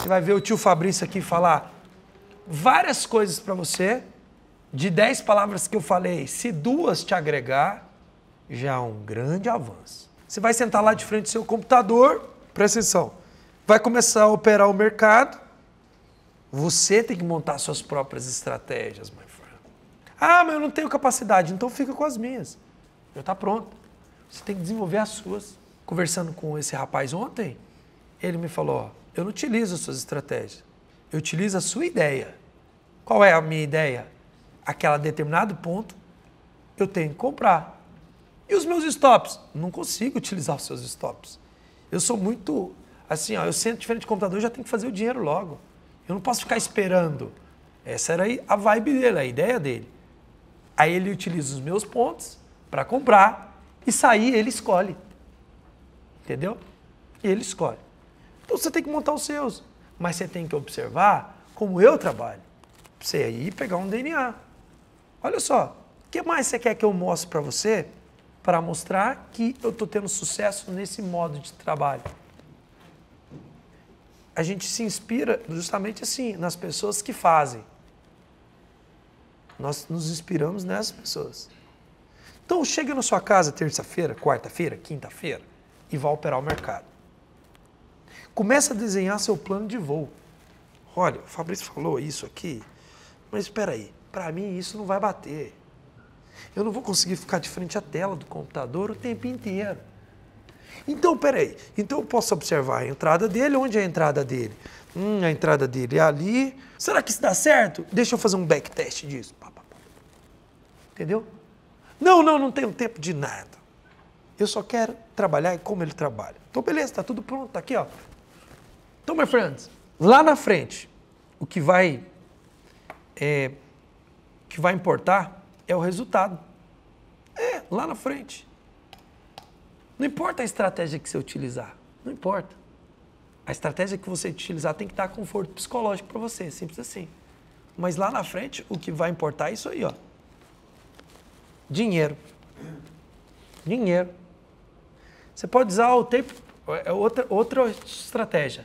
Você vai ver o tio Fabrício aqui falar várias coisas para você. De dez palavras que eu falei, se duas te agregar, já é um grande avanço. Você vai sentar lá de frente do seu computador, presta atenção, vai começar a operar o mercado. Você tem que montar suas próprias estratégias, my friend. Ah, mas eu não tenho capacidade, então fica com as minhas. Já está pronto. Você tem que desenvolver as suas. Conversando com esse rapaz ontem, ele me falou: eu não utilizo suas estratégias. Eu utilizo a sua ideia. Qual é a minha ideia? Aquela determinado ponto eu tenho que comprar. E os meus stops? Não consigo utilizar os seus stops. Eu sou muito assim, ó, eu sento diferente de computador, eu já tenho que fazer o dinheiro logo. Eu não posso ficar esperando. Essa era a vibe dele, a ideia dele. Aí ele utiliza os meus pontos para comprar e sair ele escolhe. Entendeu? Ele escolhe. Então você tem que montar os seus. Mas você tem que observar como eu trabalho. Pra você aí pegar um DNA. Olha só, o que mais você quer que eu mostre para você para mostrar que eu estou tendo sucesso nesse modo de trabalho? A gente se inspira justamente assim, nas pessoas que fazem. Nós nos inspiramos nessas pessoas. Então, chega na sua casa terça-feira, quarta-feira, quinta-feira e vá operar o mercado. Começa a desenhar seu plano de voo. Olha, o Fabrício falou isso aqui, mas espera aí, para mim isso não vai bater. Eu não vou conseguir ficar de frente à tela do computador o tempo inteiro. Então, peraí, então eu posso observar a entrada dele, onde é a entrada dele? Hum, a entrada dele é ali. Será que isso dá certo? Deixa eu fazer um backtest disso. Entendeu? Não, não, não tenho tempo de nada. Eu só quero trabalhar como ele trabalha. Então, beleza, está tudo pronto, está aqui, ó. Então, my friends, lá na frente, o que vai, é, que vai importar é o resultado. É, lá na frente. Não importa a estratégia que você utilizar, não importa. A estratégia que você utilizar tem que dar conforto psicológico para você, simples assim. Mas lá na frente, o que vai importar é isso aí, ó. Dinheiro. Dinheiro. Você pode usar o tempo, é outra, outra estratégia.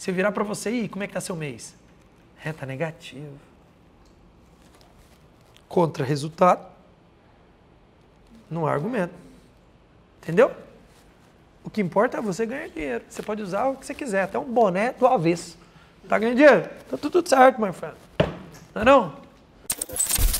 Se eu virar para você, e como é que tá seu mês? É, tá negativo. Contra resultado, não há argumento. Entendeu? O que importa é você ganhar dinheiro. Você pode usar o que você quiser, até um boné do avesso. Tá ganhando dinheiro? Tá tudo certo, my friend. Não é não?